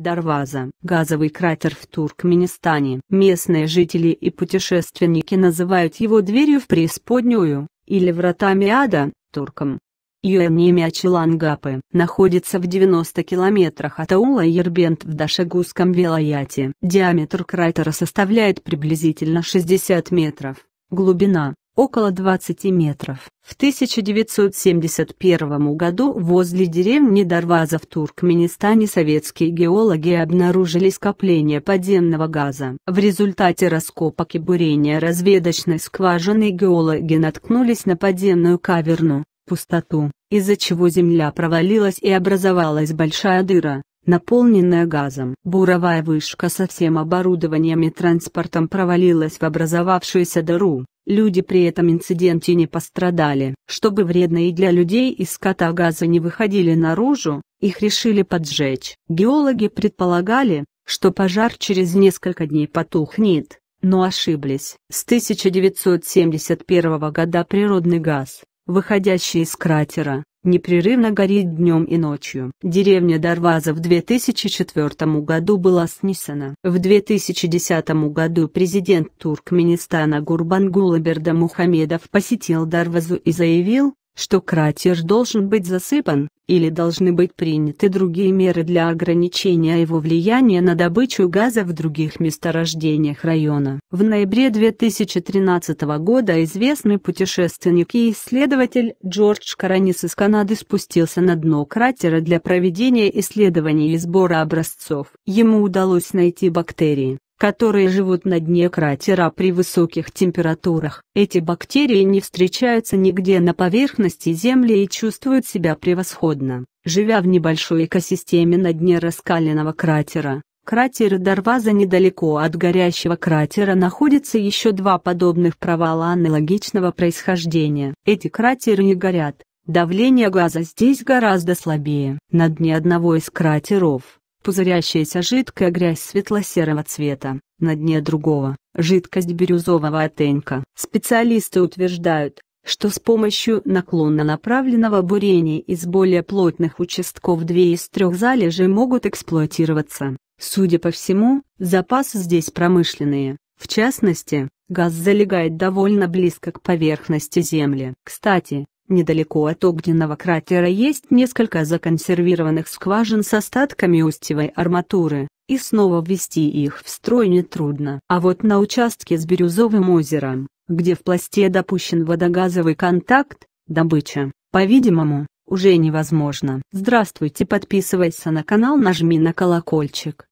Дарваза. Газовый кратер в Туркменистане. Местные жители и путешественники называют его дверью в преисподнюю, или вратами ада, туркам. Юэмнимя Челангапы находится в 90 километрах от аула Ербент в Дашагузском Велаяте. Диаметр кратера составляет приблизительно 60 метров, глубина около 20 метров. В 1971 году возле деревни Дарваза в Туркменистане советские геологи обнаружили скопление подземного газа. В результате раскопок и бурения разведочной скважины геологи наткнулись на подземную каверну, пустоту, из-за чего земля провалилась и образовалась большая дыра наполненная газом. Буровая вышка со всем оборудованием и транспортом провалилась в образовавшуюся дыру. Люди при этом инциденте не пострадали. Чтобы вредные для людей и скота газы не выходили наружу, их решили поджечь. Геологи предполагали, что пожар через несколько дней потухнет, но ошиблись. С 1971 года природный газ, выходящий из кратера, непрерывно горит днем и ночью. Деревня Дарваза в 2004 году была снесена. В 2010 году президент Туркменистана Гурбангулы Бердамухамедов посетил Дарвазу и заявил, что кратер должен быть засыпан, или должны быть приняты другие меры для ограничения его влияния на добычу газа в других месторождениях района. В ноябре 2013 года известный путешественник и исследователь Джордж Каранис из Канады спустился на дно кратера для проведения исследований и сбора образцов. Ему удалось найти бактерии, которые живут на дне кратера при высоких температурах. Эти бактерии не встречаются нигде на поверхности Земли и чувствуют себя превосходно, живя в небольшой экосистеме на дне раскаленного кратера. Кратеры Дарваза недалеко от горящего кратера находятся еще два подобных провала аналогичного происхождения. Эти кратеры не горят, давление газа здесь гораздо слабее. На дне одного из кратеров пузырящаяся жидкая грязь светло-серого цвета, на дне другого – жидкость бирюзового оттенка. Специалисты утверждают, что с помощью наклонно направленного бурения из более плотных участков две из трех залежей могут эксплуатироваться. Судя по всему, запасы здесь промышленные, в частности, газ залегает довольно близко к поверхности Земли. Кстати, Недалеко от огненного кратера есть несколько законсервированных скважин с остатками устьевой арматуры, и снова ввести их в строй нетрудно. А вот на участке с Бирюзовым озером, где в пласте допущен водогазовый контакт, добыча, по-видимому, уже невозможно. Здравствуйте, подписывайся на канал, нажми на колокольчик.